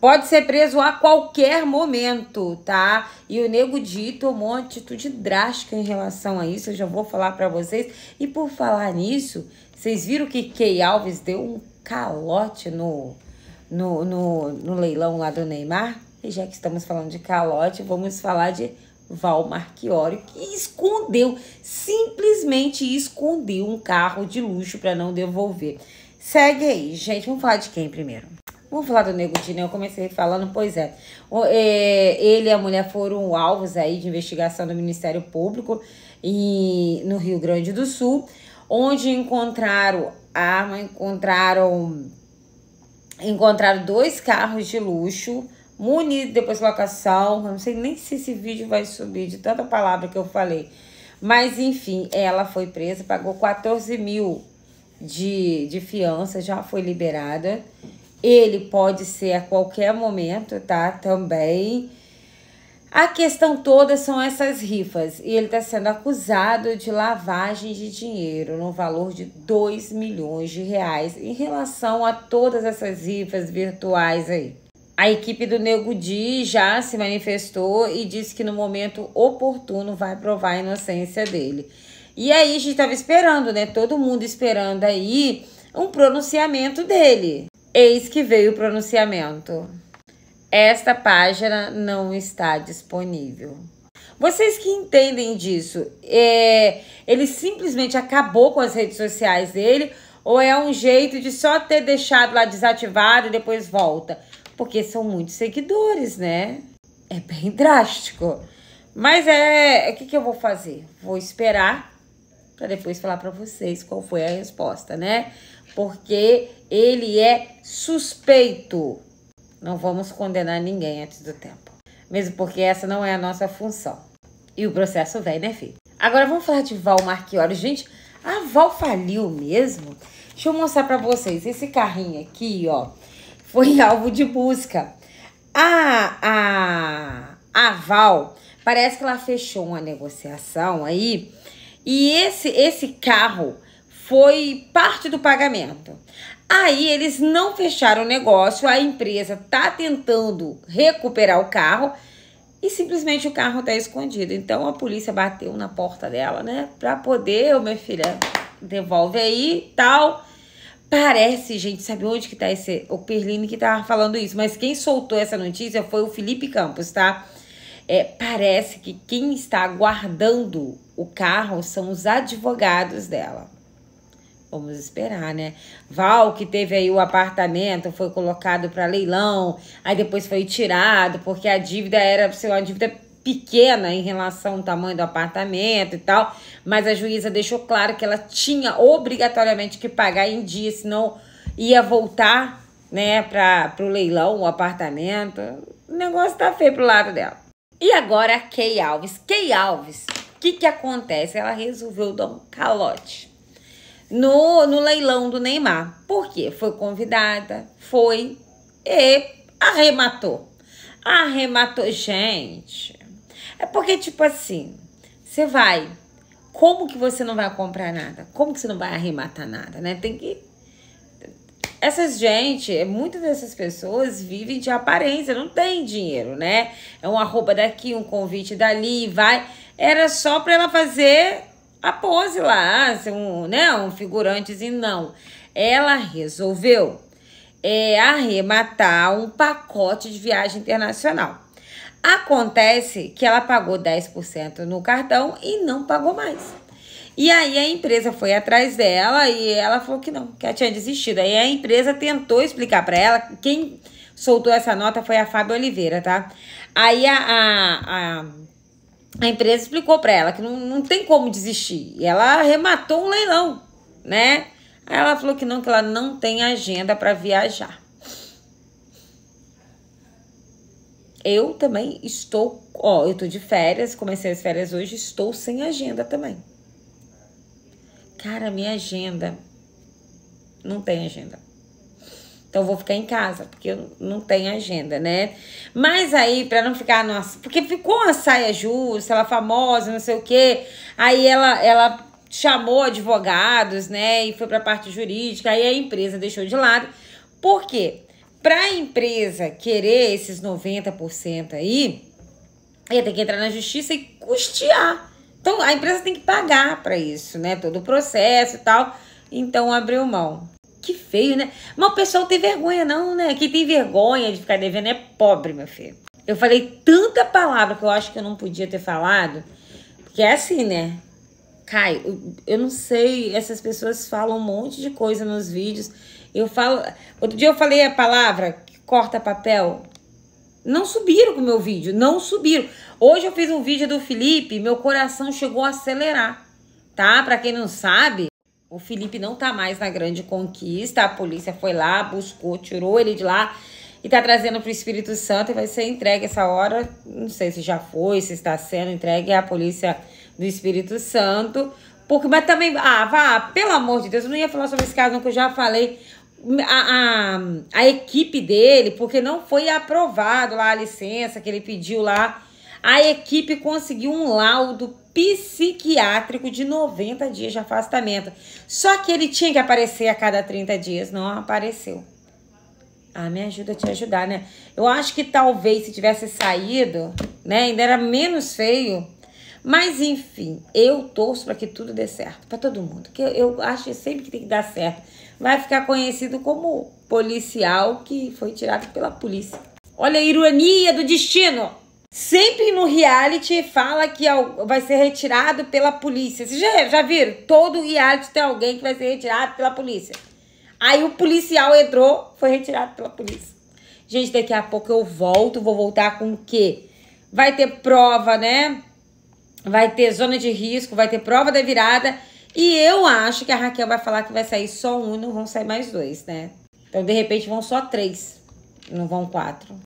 Pode ser preso a qualquer momento, tá? E o Nego Di tomou uma atitude drástica em relação a isso, eu já vou falar para vocês. E por falar nisso, vocês viram que Key Alves deu um calote no, no, no, no leilão lá do Neymar? E já que estamos falando de calote, vamos falar de Val Marchiori, que escondeu, simplesmente escondeu um carro de luxo para não devolver. Segue aí, gente. Vamos falar de quem primeiro? Vamos falar do Nego né? Eu comecei falando, pois é. é. Ele e a mulher foram alvos aí de investigação do Ministério Público e no Rio Grande do Sul, onde encontraram arma, encontraram encontraram dois carros de luxo, munido depois locação, não sei nem se esse vídeo vai subir de tanta palavra que eu falei. Mas enfim, ela foi presa, pagou 14 mil de, de fiança, já foi liberada. Ele pode ser a qualquer momento, tá? Também. A questão toda são essas rifas e ele está sendo acusado de lavagem de dinheiro no valor de 2 milhões de reais em relação a todas essas rifas virtuais aí. A equipe do Nego Di já se manifestou e disse que no momento oportuno vai provar a inocência dele. E aí a gente estava esperando, né? Todo mundo esperando aí um pronunciamento dele. Eis que veio o pronunciamento. Esta página não está disponível. Vocês que entendem disso, é, ele simplesmente acabou com as redes sociais dele ou é um jeito de só ter deixado lá desativado e depois volta? Porque são muitos seguidores, né? É bem drástico. Mas é. O é, que, que eu vou fazer? Vou esperar para depois falar para vocês qual foi a resposta, né? porque ele é suspeito. Não vamos condenar ninguém antes do tempo, mesmo porque essa não é a nossa função. E o processo vem, né, filho? Agora vamos falar de Val Marchiori. Gente, a Val faliu mesmo? Deixa eu mostrar para vocês. Esse carrinho aqui, ó, foi alvo de busca. A, a, a Val, parece que ela fechou uma negociação aí. E esse, esse carro foi parte do pagamento. Aí eles não fecharam o negócio, a empresa tá tentando recuperar o carro e simplesmente o carro tá escondido. Então a polícia bateu na porta dela, né, para poder, minha filha, devolve aí, tal. Parece, gente, sabe onde que tá esse o Perline que tava falando isso, mas quem soltou essa notícia foi o Felipe Campos, tá? É, parece que quem está aguardando o carro são os advogados dela. Vamos esperar, né? Val, que teve aí o apartamento, foi colocado para leilão, aí depois foi tirado, porque a dívida era sei uma dívida pequena em relação ao tamanho do apartamento e tal. Mas a juíza deixou claro que ela tinha obrigatoriamente que pagar em dia, senão ia voltar né, para o leilão, o apartamento. O negócio tá feio pro lado dela. E agora a Kay Alves. Kay Alves, o que, que acontece? Ela resolveu dar um calote no, no leilão do Neymar. Por quê? Foi convidada, foi e arrematou. Arrematou, gente. É porque, tipo assim, você vai. Como que você não vai comprar nada? Como que você não vai arrematar nada, né? Tem que. Essas gente, muitas dessas pessoas vivem de aparência, não tem dinheiro, né? É um arroba daqui, um convite dali, vai. Era só pra ela fazer a pose lá, um, né, um figurantezinho, não. Ela resolveu é, arrematar um pacote de viagem internacional. Acontece que ela pagou 10% no cartão e não pagou mais. E aí a empresa foi atrás dela e ela falou que não, que ela tinha desistido. Aí a empresa tentou explicar para ela, quem soltou essa nota foi a Fábio Oliveira, tá? Aí a, a, a a empresa explicou para ela que não, não tem como desistir. E ela arrematou um leilão, né? Aí ela falou que não, que ela não tem agenda para viajar. Eu também estou, ó, eu tô de férias, comecei as férias hoje, estou sem agenda também. Cara, minha agenda não tem agenda. Então vou ficar em casa, porque eu não tenho agenda, né? Mas aí, pra não ficar, nossa, porque ficou a saia justa, ela famosa, não sei o quê. Aí ela, ela chamou advogados, né? E foi pra parte jurídica, aí a empresa deixou de lado. Por quê? Pra empresa querer esses 90% aí, ia ter que entrar na justiça e custear. Então a empresa tem que pagar para isso, né? Todo o processo e tal. Então abriu mão. Que feio, né? Mas o pessoal tem vergonha, não, né? Quem tem vergonha de ficar devendo é pobre, meu filho. Eu falei tanta palavra que eu acho que eu não podia ter falado. Porque é assim, né? Cai, eu, eu não sei, essas pessoas falam um monte de coisa nos vídeos. Eu falo. Outro dia eu falei a palavra que corta papel. Não subiram com o meu vídeo, não subiram. Hoje eu fiz um vídeo do Felipe, meu coração chegou a acelerar, tá? Para quem não sabe, o Felipe não tá mais na grande conquista. A polícia foi lá, buscou, tirou ele de lá e tá trazendo pro Espírito Santo e vai ser entregue essa hora. Não sei se já foi, se está sendo entregue à polícia do Espírito Santo. Porque, mas também, ah, vá, pelo amor de Deus, eu não ia falar sobre esse caso, não, que eu já falei. A, a, a equipe dele, porque não foi aprovado lá a licença que ele pediu lá. A equipe conseguiu um laudo psiquiátrico de 90 dias de afastamento. Só que ele tinha que aparecer a cada 30 dias, não apareceu. Ah, me ajuda a te ajudar, né? Eu acho que talvez se tivesse saído, né, ainda era menos feio. Mas enfim, eu torço para que tudo dê certo, para todo mundo. Que eu, acho sempre que tem que dar certo. Vai ficar conhecido como policial que foi tirado pela polícia. Olha a ironia do destino! sempre no reality fala que vai ser retirado pela polícia. Vocês já, já viram? Todo reality tem alguém que vai ser retirado pela polícia. Aí o policial entrou, foi retirado pela polícia. Gente, daqui a pouco eu volto. Vou voltar com o quê? Vai ter prova, né? Vai ter zona de risco, vai ter prova da virada. E eu acho que a Raquel vai falar que vai sair só um e não vão sair mais dois, né? Então, de repente, vão só três, não vão quatro.